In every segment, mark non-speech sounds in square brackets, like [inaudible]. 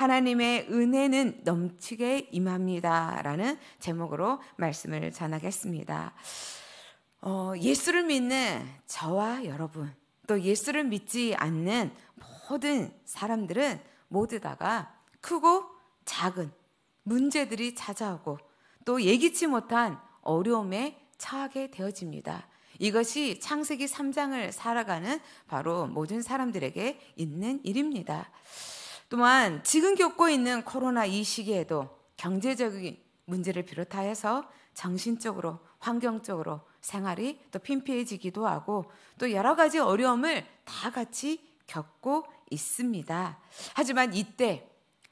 하나님의 은혜는 넘치게 임합니다. 라는 제목으로 말씀을 전하겠습니다. 어, 예수를 믿는 저와 여러분, 또 예수를 믿지 않는 모든 사람들은 모두 다가 크고 작은 문제들이 찾아오고 또 예기치 못한 어려움에 처하게 되어집니다. 이것이 창세기 3장을 살아가는 바로 모든 사람들에게 있는 일입니다. 또한 지금 겪고 있는 코로나 이 시기에도 경제적인 문제를 비롯하여서 정신적으로 환경적으로 생활이 또 핀피해지기도 하고 또 여러 가지 어려움을 다 같이 겪고 있습니다. 하지만 이때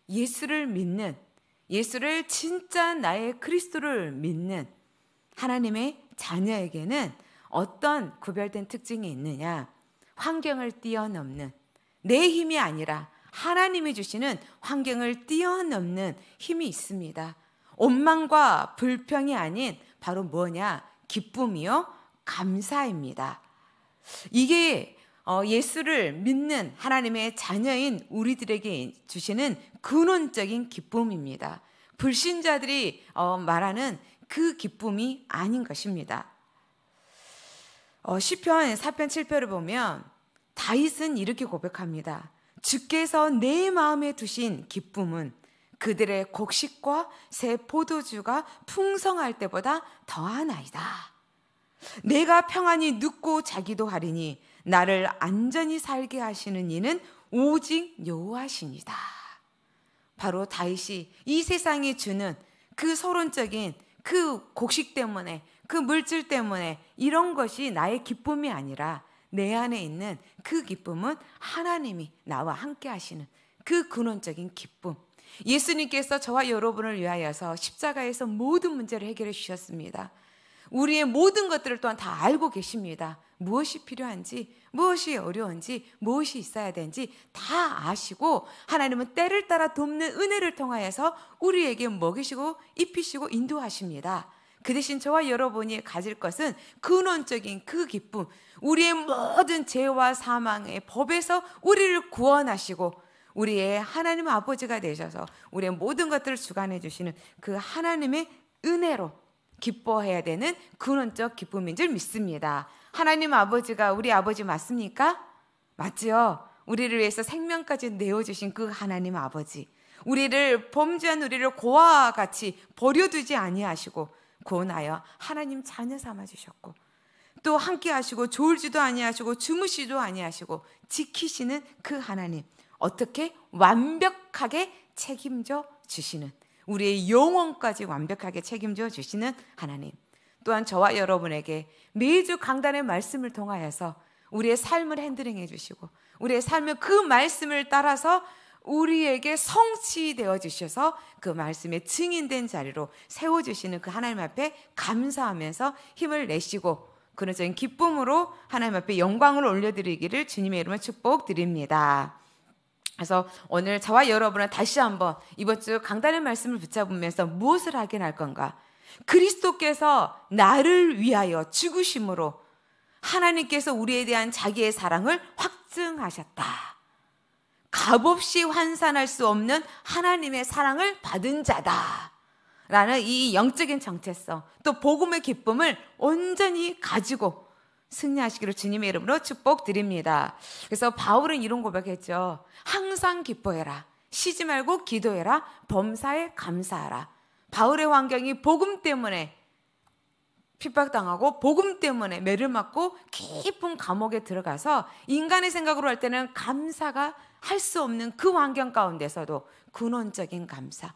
예수를 믿는 예수를 진짜 나의 그리스도를 믿는 하나님의 자녀에게는 어떤 구별된 특징이 있느냐? 환경을 뛰어넘는 내 힘이 아니라 하나님이 주시는 환경을 뛰어넘는 힘이 있습니다. 원망과 불평이 아닌 바로 뭐냐? 기쁨이요? 감사입니다. 이게 어, 예수를 믿는 하나님의 자녀인 우리들에게 주시는 근원적인 기쁨입니다. 불신자들이 어, 말하는 그 기쁨이 아닌 것입니다. 어, 시편 4편 7편을 보면 다윗은 이렇게 고백합니다. 주께서 내 마음에 두신 기쁨은 그들의 곡식과 새 포도주가 풍성할 때보다 더한 아이다. 내가 평안히 눕고 자기도 하리니 나를 안전히 살게 하시는 이는 오직 여호와시니다. 바로 다윗이 이 세상이 주는 그 서론적인 그 곡식 때문에 그 물질 때문에 이런 것이 나의 기쁨이 아니라 내 안에 있는 그 기쁨은 하나님이 나와 함께 하시는 그 근원적인 기쁨. 예수님께서 저와 여러분을 위하여서 십자가에서 모든 문제를 해결해 주셨습니다. 우리의 모든 것들을 또한 다 알고 계십니다. 무엇이 필요한지, 무엇이 어려운지, 무엇이 있어야 되는지 다 아시고 하나님은 때를 따라 돕는 은혜를 통하여서 우리에게 먹이시고 입히시고 인도하십니다. 그 대신 저와 여러분이 가질 것은 근원적인 그 기쁨, 우리의 모든 죄와 사망의 법에서 우리를 구원하시고 우리의 하나님 아버지가 되셔서 우리의 모든 것들을 주관해 주시는 그 하나님의 은혜로 기뻐해야 되는 근원적 기쁨인 줄 믿습니다. 하나님 아버지가 우리 아버지 맞습니까? 맞지요. 우리를 위해서 생명까지 내어주신 그 하나님 아버지. 우리를 범죄한 우리를 고아와 같이 버려두지 아니하시고 구원하여 하나님 자녀 삼아 주셨고 또 함께 하시고 졸지도 아니하시고 주무시도 아니하시고 지키시는 그 하나님 어떻게 완벽하게 책임져 주시는 우리의 영혼까지 완벽하게 책임져 주시는 하나님 또한 저와 여러분에게 매주 강단의 말씀을 통하여서 우리의 삶을 핸들링해 주시고 우리의 삶의그 말씀을 따라서 우리에게 성취되어 주셔서 그 말씀에 증인된 자리로 세워 주시는 그 하나님 앞에 감사하면서 힘을 내시고 그런 기쁨으로 하나님 앞에 영광을 올려드리기를 주님의 이름으로 축복드립니다. 그래서 오늘 저와 여러분은 다시 한번 이번 주 강단의 말씀을 붙잡으면서 무엇을 하긴 할 건가? 그리스도께서 나를 위하여 죽으심으로 하나님께서 우리에 대한 자기의 사랑을 확증하셨다. 값없이 환산할 수 없는 하나님의 사랑을 받은 자다. 라는 이 영적인 정체성, 또 복음의 기쁨을 온전히 가지고 승리하시기로 주님의 이름으로 축복드립니다. 그래서 바울은 이런 고백했죠. 항상 기뻐해라. 쉬지 말고 기도해라. 범사에 감사하라. 바울의 환경이 복음 때문에 핍박당하고 복음 때문에 매를 맞고 깊은 감옥에 들어가서 인간의 생각으로 할 때는 감사가 할수 없는 그 환경 가운데서도 근원적인 감사.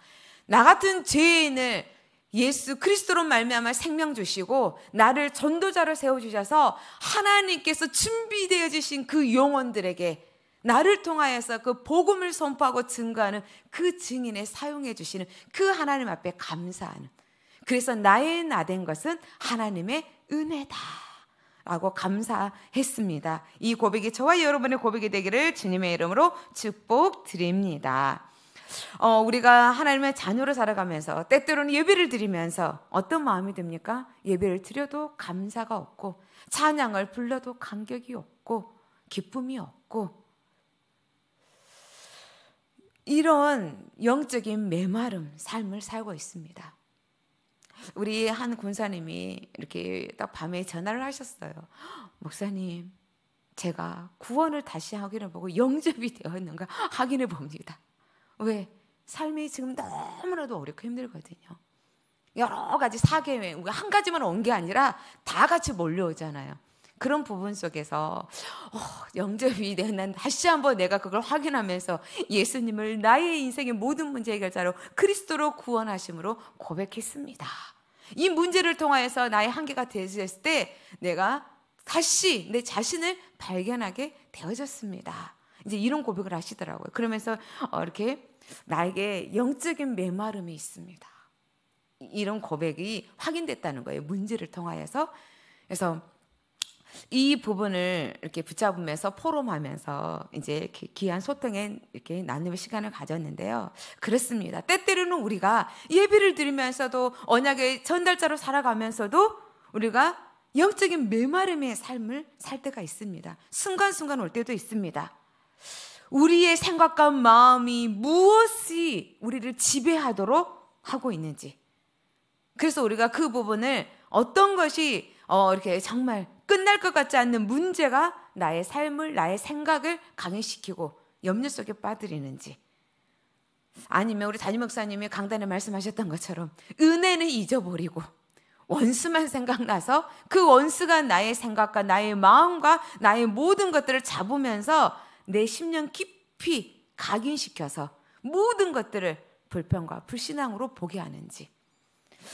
나 같은 죄인을 예수 그리스도로 말미암아 생명 주시고 나를 전도자로 세워 주셔서 하나님께서 준비되어 주신 그 영혼들에게 나를 통하여서 그 복음을 선포하고 증거하는 그 증인에 사용해 주시는 그 하나님 앞에 감사하는 그래서 나의 나 된 것은 하나님의 은혜다. 라고 감사했습니다. 이 고백이 저와 여러분의 고백이 되기를 주님의 이름으로 축복드립니다. 어, 우리가 하나님의 자녀로 살아가면서 때때로는 예배를 드리면서 어떤 마음이 듭니까? 예배를 드려도 감사가 없고 찬양을 불러도 감격이 없고 기쁨이 없고 이런 영적인 메마름 삶을 살고 있습니다. 우리 한 군사님이 이렇게 딱 밤에 전화를 하셨어요. 목사님, 제가 구원을 다시 확인해 보고 영접이 되었는가 확인해 봅니다. 왜? 삶이 지금 너무나도 어렵고 힘들거든요. 여러 가지 사계회, 한 가지만 온 게 아니라 다 같이 몰려오잖아요. 그런 부분 속에서 어, 영접이 되는 다시 한번 내가 그걸 확인하면서 예수님을 나의 인생의 모든 문제의 결자로 그리스도로 구원하심으로 고백했습니다. 이 문제를 통하여서 나의 한계가 되었을 때 내가 다시 내 자신을 발견하게 되어졌습니다. 이제 이런 고백을 하시더라고요. 그러면서 어, 이렇게 나에게 영적인 메마름이 있습니다. 이런 고백이 확인됐다는 거예요. 문제를 통하여서. 그래서 이 부분을 이렇게 붙잡으면서 포럼하면서 이제 귀한 소통에 이렇게 나눔의 시간을 가졌는데요. 그렇습니다. 때때로는 우리가 예비를 드리면서도 언약의 전달자로 살아가면서도 우리가 영적인 메마름의 삶을 살 때가 있습니다. 순간순간 올 때도 있습니다. 우리의 생각과 마음이 무엇이 우리를 지배하도록 하고 있는지. 그래서 우리가 그 부분을 어떤 것이 어, 이렇게 정말 끝날 것 같지 않는 문제가 나의 삶을, 나의 생각을 강행시키고 염려 속에 빠뜨리는지. 아니면 우리 담임 목사님이 강단에 말씀하셨던 것처럼 은혜는 잊어버리고 원수만 생각나서 그 원수가 나의 생각과 나의 마음과 나의 모든 것들을 잡으면서 내 심령 깊이 각인시켜서 모든 것들을 불평과 불신앙으로 보게 하는지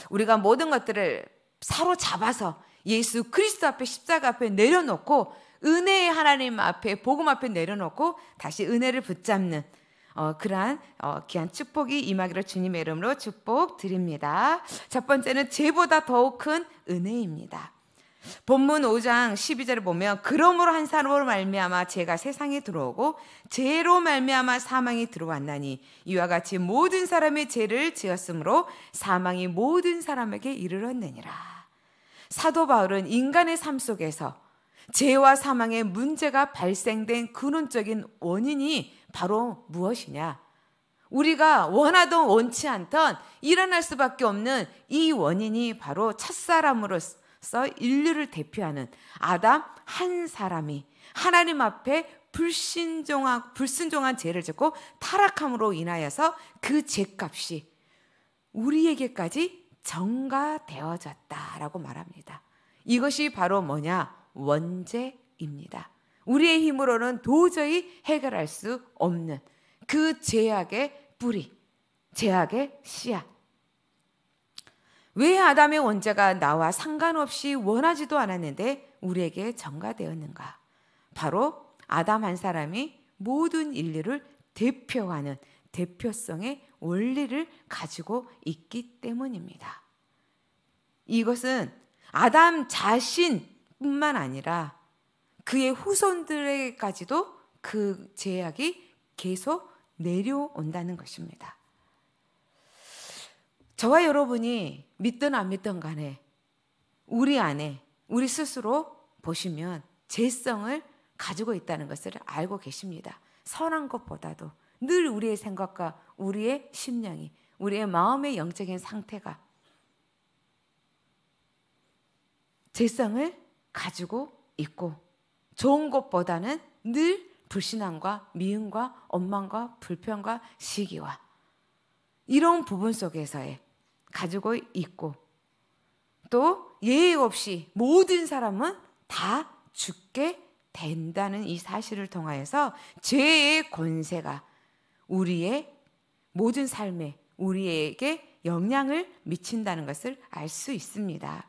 우리가 모든 것들을 사로잡아서 예수 그리스도 앞에 십자가 앞에 내려놓고 은혜의 하나님 앞에 복음 앞에 내려놓고 다시 은혜를 붙잡는 어, 그러한 어, 귀한 축복이 임하기를 주님의 이름으로 축복 드립니다. 첫 번째는 죄보다 더욱 큰 은혜입니다. 본문 5장 12절을 보면 그러므로 한 사람으로 말미암아 죄가 세상에 들어오고 죄로 말미암아 사망이 들어왔나니 이와 같이 모든 사람의 죄를 지었으므로 사망이 모든 사람에게 이르렀느니라. 사도 바울은 인간의 삶 속에서 죄와 사망의 문제가 발생된 근원적인 원인이 바로 무엇이냐? 우리가 원하던 원치 않던 일어날 수밖에 없는 이 원인이 바로 첫사람으로서 인류를 대표하는 아담 한 사람이 하나님 앞에 불신종한, 불순종한 죄를 짓고 타락함으로 인하여서 그 죄값이 우리에게까지 정가되어졌다라고 말합니다. 이것이 바로 뭐냐? 원죄입니다. 우리의 힘으로는 도저히 해결할 수 없는 그 죄악의 뿌리, 죄악의 씨앗. 왜 아담의 원죄가 나와 상관없이 원하지도 않았는데 우리에게 전가되었는가? 바로 아담 한 사람이 모든 인류를 대표하는 대표성의 원리를 가지고 있기 때문입니다. 이것은 아담 자신뿐만 아니라 그의 후손들에게까지도 그 제약이 계속 내려온다는 것입니다. 저와 여러분이 믿든 안 믿든 간에 우리 안에 우리 스스로 보시면 죄성을 가지고 있다는 것을 알고 계십니다. 선한 것보다도 늘 우리의 생각과 우리의 심령이 우리의 마음의 영적인 상태가 죄성을 가지고 있고 좋은 것보다는 늘 불신함과 미움과 원망과 불평과 시기와 이런 부분 속에서의 가지고 있고 또 예의 없이 모든 사람은 다 죽게 된다는 이 사실을 통하여서 죄의 권세가 우리의 모든 삶에 우리에게 영향을 미친다는 것을 알 수 있습니다.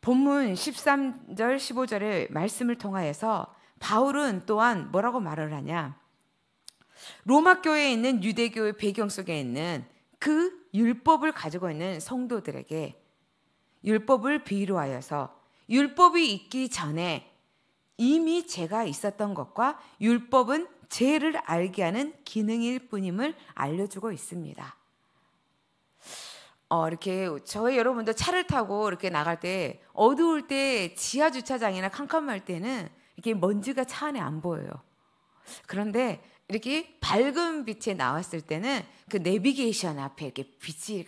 본문 13절 15절의 말씀을 통하여서 바울은 또한 뭐라고 말을 하냐? 로마 교회에 있는 유대교의 배경 속에 있는 그 율법을 가지고 있는 성도들에게 율법을 비유하여서 율법이 있기 전에 이미 제가 있었던 것과 율법은 죄를 알게 하는 기능일 뿐임을 알려주고 있습니다. 어, 이렇게 저희 여러분도 차를 타고 이렇게 나갈 때 어두울 때 지하 주차장이나 캄캄할 때는 이렇게 먼지가 차 안에 안 보여요. 그런데 이렇게 밝은 빛에 나왔을 때는 그 내비게이션 앞에 이렇게 빛이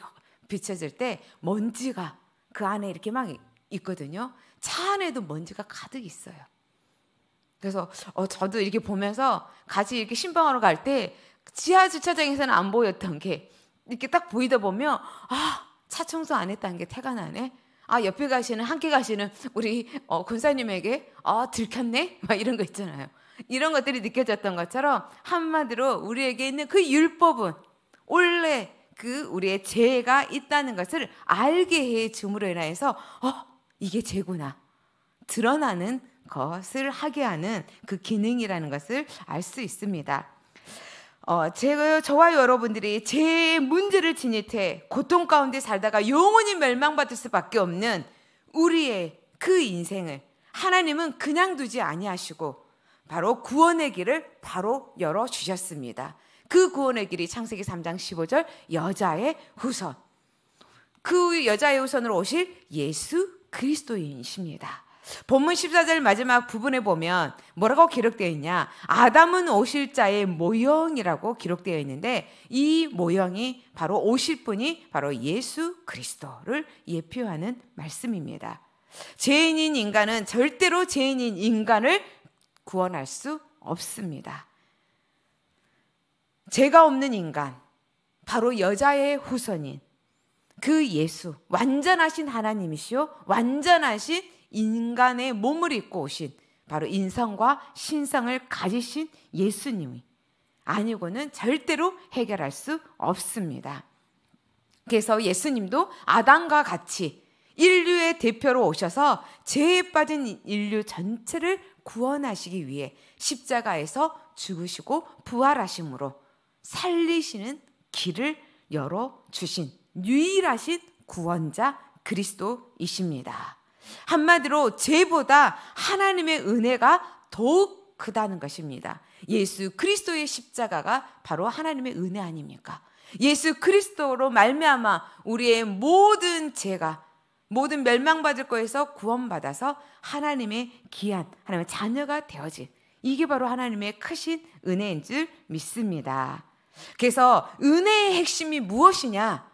비춰질 때 먼지가 그 안에 이렇게 막 있거든요. 차 안에도 먼지가 가득 있어요. 그래서 어, 저도 이렇게 보면서 같이 이렇게 신방하러 갈때 지하 주차장에서는 안 보였던 게 이렇게 딱 보이다 보면 아, 차 청소 안 했다는 게 태가 나네. 아, 옆에 가시는, 함께 가시는 우리 어, 군사님에게 아, 들켰네? [laughs] 막 이런 거 있잖아요. 이런 것들이 느껴졌던 것처럼 한마디로 우리에게 있는 그 율법은 원래 그 우리의 죄가 있다는 것을 알게 해 줌으로 인하여서 어, 이게 죄구나. 드러나는 것을 하게 하는 그 기능이라는 것을 알 수 있습니다. 어, 제 저와 여러분들이 제 문제를 지니해 고통 가운데 살다가 영원히 멸망받을 수밖에 없는 우리의 그 인생을 하나님은 그냥 두지 아니하시고 바로 구원의 길을 바로 열어 주셨습니다. 그 구원의 길이 창세기 3장 15절 여자의 후손. 그 여자의 후손으로 오실 예수 그리스도이십니다. 본문 14절 마지막 부분에 보면 뭐라고 기록되어 있냐? 아담은 오실 자의 모형이라고 기록되어 있는데 이 모형이 바로 오실 분이 바로 예수 그리스도를 예표하는 말씀입니다. 죄인인 인간은 절대로 죄인인 인간을 구원할 수 없습니다. 죄가 없는 인간, 바로 여자의 후손인 그 예수, 완전하신 하나님이시요, 완전하신 인간의 몸을 입고 오신 바로 인성과 신성을 가지신 예수님이 아니고는 절대로 해결할 수 없습니다. 그래서 예수님도 아담과 같이 인류의 대표로 오셔서 죄에 빠진 인류 전체를 구원하시기 위해 십자가에서 죽으시고 부활하심으로 살리시는 길을 열어 주신 유일하신 구원자 그리스도이십니다. 한마디로 죄보다 하나님의 은혜가 더욱 크다는 것입니다. 예수 그리스도의 십자가가 바로 하나님의 은혜 아닙니까? 예수 그리스도로 말미암아 우리의 모든 죄가 모든 멸망받을 거에서 구원받아서 하나님의 귀한 하나님의 자녀가 되어진 이게 바로 하나님의 크신 은혜인 줄 믿습니다. 그래서 은혜의 핵심이 무엇이냐?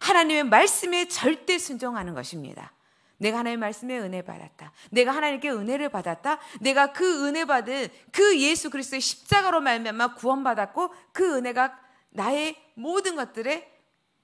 하나님의 말씀에 절대 순종하는 것입니다. 내가 하나님의 말씀에 은혜 받았다. 내가 하나님께 은혜를 받았다. 내가 그 은혜 받은 그 예수 그리스도의 십자가로 말미암아 구원받았고 그 은혜가 나의 모든 것들에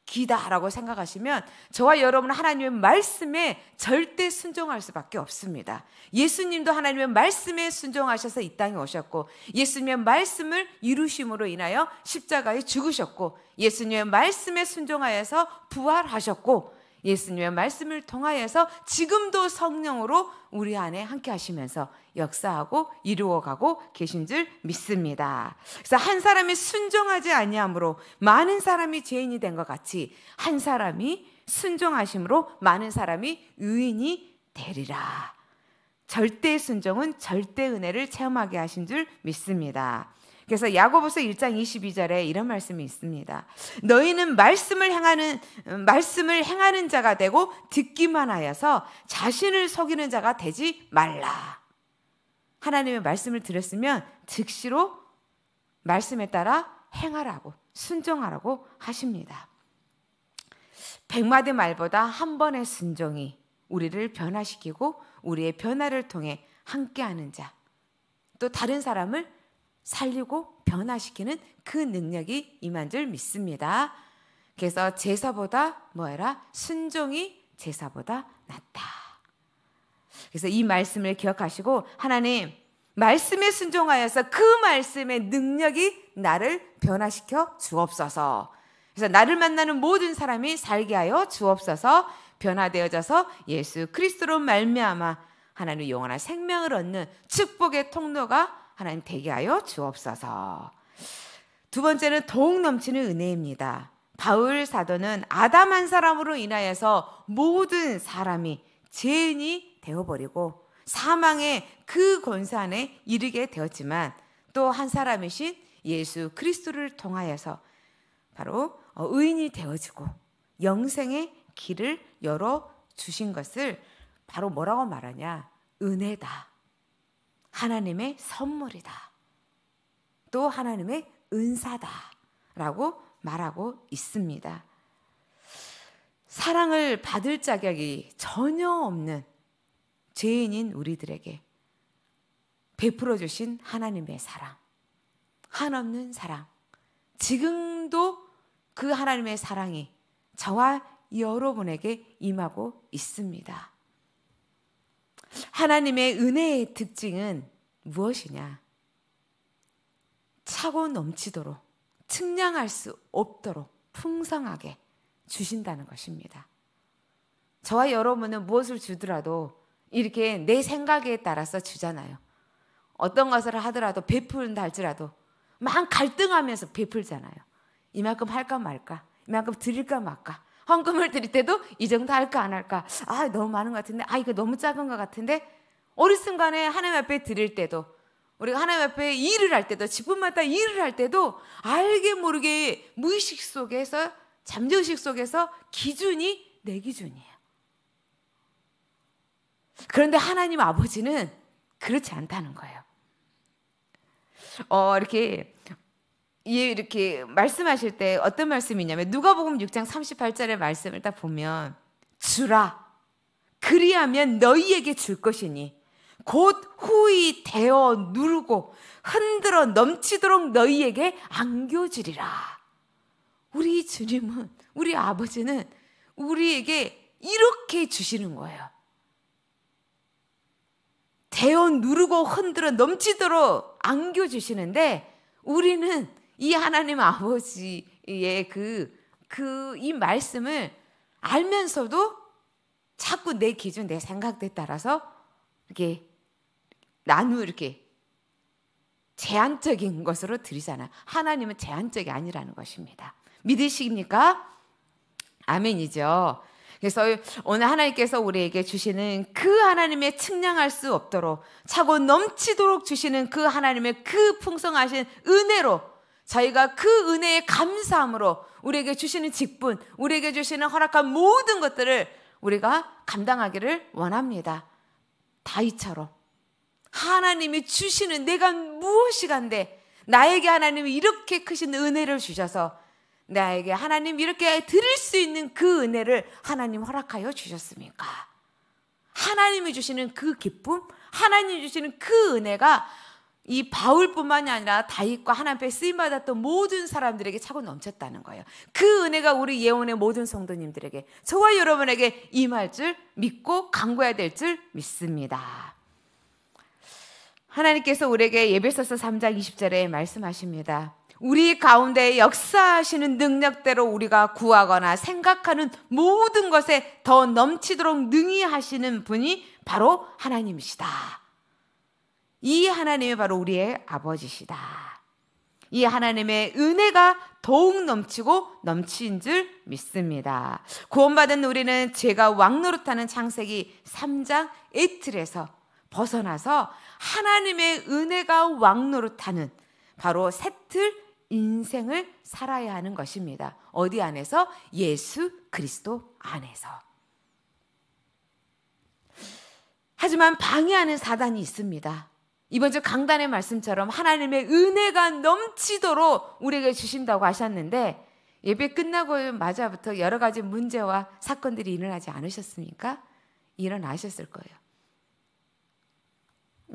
기다라고 생각하시면 저와 여러분은 하나님의 말씀에 절대 순종할 수밖에 없습니다. 예수님도 하나님의 말씀에 순종하셔서 이 땅에 오셨고 예수님의 말씀을 이루심으로 인하여 십자가에 죽으셨고 예수님의 말씀에 순종하여서 부활하셨고 예수님의 말씀을 통하여서 지금도 성령으로 우리 안에 함께 하시면서 역사하고 이루어가고 계신 줄 믿습니다. 그래서 한 사람이 순종하지 아니함으로 많은 사람이 죄인이 된 것 같이 한 사람이 순종하심으로 많은 사람이 의인이 되리라. 절대 순종은 절대 은혜를 체험하게 하신 줄 믿습니다. 그래서 야고보서 1장 22절에 이런 말씀이 있습니다. 너희는 말씀을 행하는 말씀을 행하는 자가 되고 듣기만 하여서 자신을 속이는 자가 되지 말라. 하나님의 말씀을 들었으면 즉시로 말씀에 따라 행하라고 순종하라고 하십니다. 백마디 말보다 한 번의 순종이 우리를 변화시키고 우리의 변화를 통해 함께하는 자, 또 다른 사람을 살리고 변화시키는 그 능력이 임한 줄 믿습니다. 그래서 제사보다 뭐해라 순종이 제사보다 낫다. 그래서 이 말씀을 기억하시고 하나님 말씀에 순종하여서 그 말씀의 능력이 나를 변화시켜 주옵소서. 그래서 나를 만나는 모든 사람이 살게 하여 주옵소서. 변화되어져서 예수 그리스도로 말미암아 하나님의 영원한 생명을 얻는 축복의 통로가 하나님 대기 하여 주옵소서. 두 번째는 더욱 넘치는 은혜입니다. 바울 사도는 아담 한 사람으로 인하여서 모든 사람이 죄인이 되어버리고 사망의 그 권산에 이르게 되었지만 또 한 사람이신 예수 그리스도를 통하여서 바로 의인이 되어지고 영생의 길을 열어 주신 것을 바로 뭐라고 말하냐? 은혜다. 하나님의 선물이다. 또 하나님의 은사다. 라고 말하고 있습니다. 사랑을 받을 자격이 전혀 없는 죄인인 우리들에게 베풀어 주신 하나님의 사랑, 한없는 사랑. 지금도 그 하나님의 사랑이 저와 여러분에게 임하고 있습니다. 하나님의 은혜의 특징은 무엇이냐? 차고 넘치도록, 측량할 수 없도록 풍성하게 주신다는 것입니다. 저와 여러분은 무엇을 주더라도 이렇게 내 생각에 따라서 주잖아요. 어떤 것을 하더라도 베푼다 할지라도 막 갈등하면서 베풀잖아요. 이만큼 할까 말까, 이만큼 드릴까 말까, 헌금을 드릴 때도 이 정도 할까 안 할까? 아, 너무 많은 것 같은데. 아, 이거 너무 작은 것 같은데. 어느 순간에 하나님 앞에 드릴 때도 우리가 하나님 앞에 일을 할 때도 직분마다 일을 할 때도 알게 모르게 무의식 속에서 잠재의식 속에서 기준이 내 기준이에요. 그런데 하나님 아버지는 그렇지 않다는 거예요. 어, 이렇게 이렇게 이 말씀하실 때 어떤 말씀이냐면 누가복음 6장 38절의 말씀을 딱 보면 주라 그리하면 너희에게 줄 것이니 곧 후이 대어 누르고 흔들어 넘치도록 너희에게 안겨주리라. 우리 주님은 우리 아버지는 우리에게 이렇게 주시는 거예요. 대어 누르고 흔들어 넘치도록 안겨주시는데 우리는 이 하나님 아버지의 그, 그, 이 말씀을 알면서도 자꾸 내 기준, 내 생각에 따라서 이렇게 나누, 이렇게 제한적인 것으로 드리잖아요 하나님은 제한적이 아니라는 것입니다. 믿으십니까? 아멘이죠. 그래서 오늘 하나님께서 우리에게 주시는 그 하나님의 측량할 수 없도록 차고 넘치도록 주시는 그 하나님의 그 풍성하신 은혜로 저희가그 은혜의 감사함으로 우리에게 주시는 직분, 우리에게 주시는 허락한 모든 것들을 우리가 감당하기를 원합니다. 다이처럼 하나님이 주시는 내가 무엇이 간데 나에게 하나님이 이렇게 크신 은혜를 주셔서 나에게 하나님 이렇게 드릴 수 있는 그 은혜를 하나님 허락하여 주셨습니까? 하나님이 주시는 그 기쁨, 하나님이 주시는 그 은혜가 이 바울뿐만이 아니라 다윗과 하나님께 쓰임 받았던 모든 사람들에게 차고 넘쳤다는 거예요. 그 은혜가 우리 예원의 모든 성도님들에게 저와 여러분에게 임할 줄 믿고 강구해야 될 줄 믿습니다. 하나님께서 우리에게 예배서서 3장 20절에 말씀하십니다. 우리 가운데 역사하시는 능력대로 우리가 구하거나 생각하는 모든 것에 더 넘치도록 능히 하시는 분이 바로 하나님이시다. 이 하나님이 바로 우리의 아버지시다. 이 하나님의 은혜가 더욱 넘치고 넘치줄 믿습니다. 구원받은 우리는 제가 왕노릇하는 창세기 3장 에틀에서 벗어나서 하나님의 은혜가 왕노릇하는 바로 새틀 인생을 살아야 하는 것입니다. 어디 안에서? 예수 그리스도 안에서. 하지만 방해하는 사단이 있습니다. 이번 주 강단의 말씀처럼 하나님의 은혜가 넘치도록 우리에게 주신다고 하셨는데 예배 끝나고 마자부터 여러 가지 문제와 사건들이 일어나지 않으셨습니까? 일어나셨을 거예요.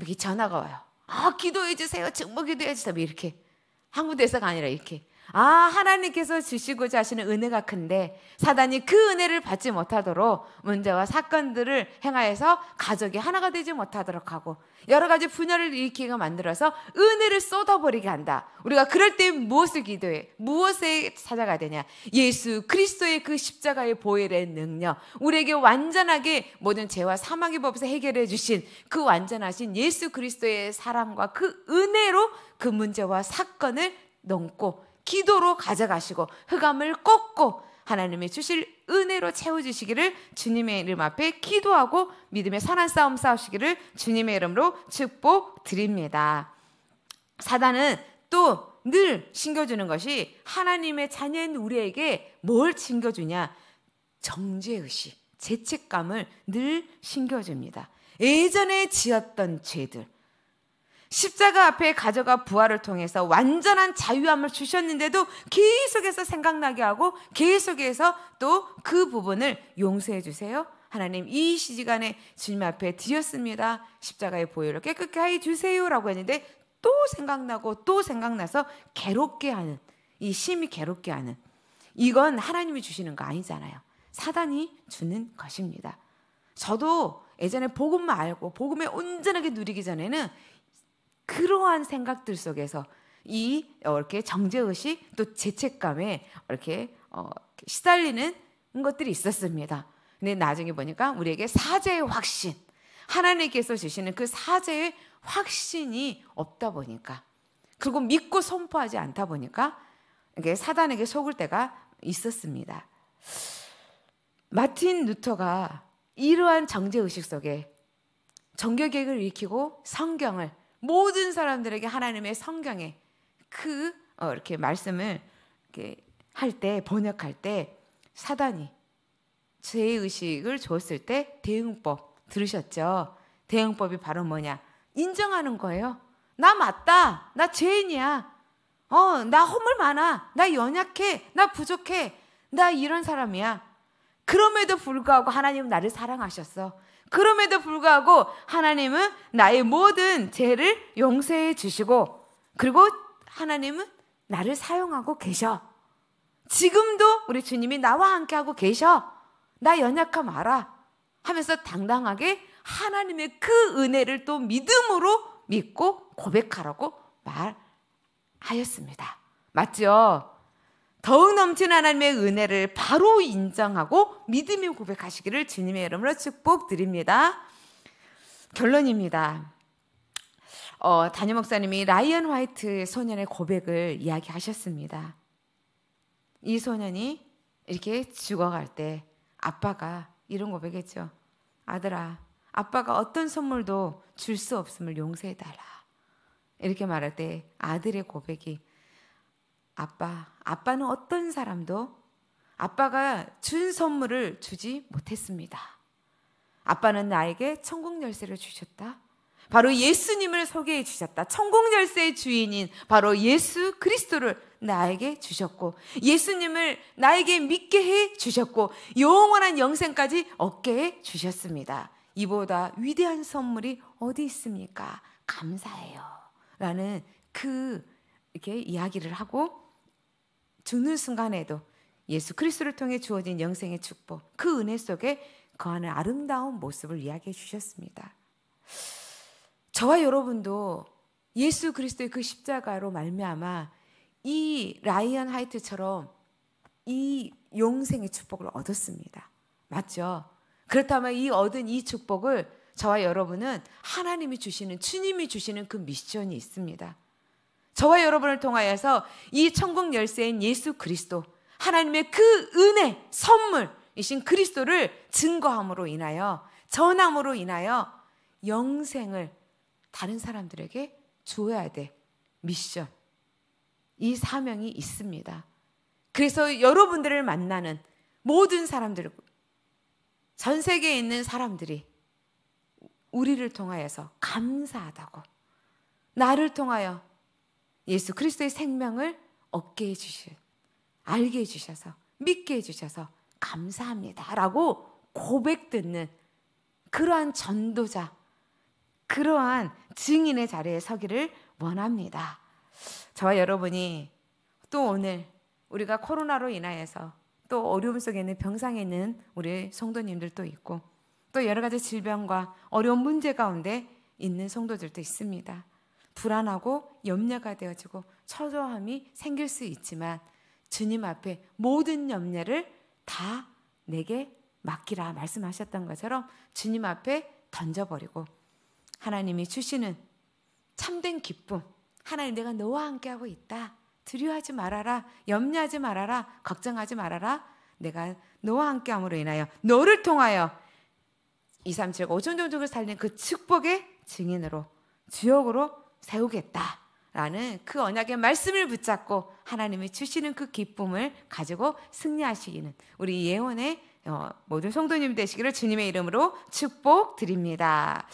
여기 전화가 와요. 아, 기도해 주세요. 증보 기도해 주세요. 뭐 이렇게. 한 군데서가 아니라 이렇게. 아, 하나님께서 주시고자 하시는 은혜가 큰데 사단이 그 은혜를 받지 못하도록 문제와 사건들을 행하여서 가족이 하나가 되지 못하도록 하고 여러 가지 분열을 일으키게 만들어서 은혜를 쏟아버리게 한다. 우리가 그럴 때 무엇을 기도해? 무엇에 찾아가야 되냐? 예수 그리스도의 그 십자가의 보혈의 능력. 우리에게 완전하게 모든 죄와 사망의 법에서 해결해 주신 그 완전하신 예수 그리스도의 사랑과 그 은혜로 그 문제와 사건을 넘고 기도로 가져가시고 흑암을 꺾고 하나님의 주실 은혜로 채워주시기를 주님의 이름 앞에 기도하고 믿음의 선한 싸움 싸우시기를 주님의 이름으로 축복드립니다. 사단은 또 늘 신겨주는 것이 하나님의 자녀인 우리에게 뭘 신겨주냐 정죄의식, 죄책감을 늘 신겨줍니다. 예전에 지었던 죄들 십자가 앞에 가져가 부활을 통해서 완전한 자유함을 주셨는데도 계속해서 생각나게 하고 계속해서 또 그 부분을 용서해 주세요. 하나님 이 시간에 주님 앞에 드렸습니다. 십자가의 보혈을 깨끗게 해 주세요라고 했는데 또 생각나고 또 생각나서 괴롭게 하는 이 심히 괴롭게 하는 이건 하나님이 주시는 거 아니잖아요. 사단이 주는 것입니다. 저도 예전에 복음만 알고 복음에 온전하게 누리기 전에는 그러한 생각들 속에서 이 어, 이렇게 정제 의식 또 죄책감에 이렇게 어, 시달리는 것들이 있었습니다. 근데 나중에 보니까 우리에게 사제의 확신, 하나님께서 주시는 그 사제의 확신이 없다 보니까 그리고 믿고 선포하지 않다 보니까 이게 사단에게 속을 때가 있었습니다. 마틴 루터가 이러한 정제 의식 속에 정교객을 일으키고 성경을 모든 사람들에게 하나님의 성경에 그 어, 이렇게 말씀을 이렇게 할 때 번역할 때 사단이 죄 의식을 줬을 때 대응법 들으셨죠? 대응법이 바로 뭐냐? 인정하는 거예요. 나 맞다. 나 죄인이야. 어, 나 허물 많아. 나 연약해. 나 부족해. 나 이런 사람이야. 그럼에도 불구하고 하나님은 나를 사랑하셨어. 그럼에도 불구하고 하나님은 나의 모든 죄를 용서해 주시고 그리고 하나님은 나를 사용하고 계셔. 지금도 우리 주님이 나와 함께 하고 계셔. 나 연약함 알아. 하면서 당당하게 하나님의 그 은혜를 또 믿음으로 믿고 고백하라고 말하였습니다. 맞죠? 더욱 넘친 하나님의 은혜를 바로 인정하고 믿음이 고백하시기를 주님의 이름으로 축복드립니다. 결론입니다. 어, 단임 목사님이 라이언 화이트 소년의 고백을 이야기하셨습니다. 이 소년이 이렇게 죽어갈 때 아빠가 이런 고백했죠. 아들아, 아빠가 어떤 선물도 줄 수 없음을 용서해달라. 이렇게 말할 때 아들의 고백이 아빠, 아빠는 어떤 사람도 아빠가 준 선물을 주지 못했습니다. 아빠는 나에게 천국 열쇠를 주셨다. 바로 예수님을 소개해 주셨다. 천국 열쇠의 주인인 바로 예수 그리스도를 나에게 주셨고 예수님을 나에게 믿게 해 주셨고 영원한 영생까지 얻게 해 주셨습니다. 이보다 위대한 선물이 어디 있습니까? 감사해요. 라는 그 이렇게 이야기를 하고 죽는 순간에도 예수 그리스도를 통해 주어진 영생의 축복, 그 은혜 속에 거하는 그 아름다운 모습을 이야기해 주셨습니다. 저와 여러분도 예수 그리스도의 그 십자가로 말미암아 이 라이언 하이트처럼 이 용생의 축복을 얻었습니다. 맞죠? 그렇다면 이 얻은 이 축복을 저와 여러분은 하나님이 주시는 주님이 주시는 그 미션이 있습니다. 저와 여러분을 통하여서 이 천국 열쇠인 예수 그리스도 하나님의 그 은혜 선물이신 그리스도를 증거함으로 인하여 전함으로 인하여 영생을 다른 사람들에게 주어야 돼 미션 이 사명이 있습니다. 그래서 여러분들을 만나는 모든 사람들, 전 세계에 있는 사람들이 우리를 통하여서 감사하다고, 나를 통하여 예수 그리스도의 생명을 얻게 해주신, 알게 해주셔서, 믿게 해주셔서 감사합니다. 라고 고백 듣는 그러한 전도자, 그러한 증인의 자리에 서기를 원합니다. 저와 여러분이 또 오늘 우리가 코로나로 인하여서 또 어려움 속에 있는 병상에 있는 우리 성도님들도 있고 또 여러 가지 질병과 어려운 문제 가운데 있는 성도들도 있습니다. 불안하고 염려가 되어지고 초조함이 생길 수 있지만 주님 앞에 모든 염려를 다 내게 맡기라 말씀하셨던 것처럼 주님 앞에 던져버리고 하나님이 주시는 참된 기쁨 하나님 내가 너와 함께하고 있다 두려워하지 말아라 염려하지 말아라 걱정하지 말아라 내가 너와 함께함으로 인하여 너를 통하여 2, 3, 7, 5천 종족을 살린 그 축복의 증인으로 주역으로 세우겠다라는 그 언약의 말씀을 붙잡고 하나님이 주시는 그 기쁨을 가지고 승리하시기는 우리 예언의 어, 모든 성도님 되시기를 주님의 이름으로 축복드립니다.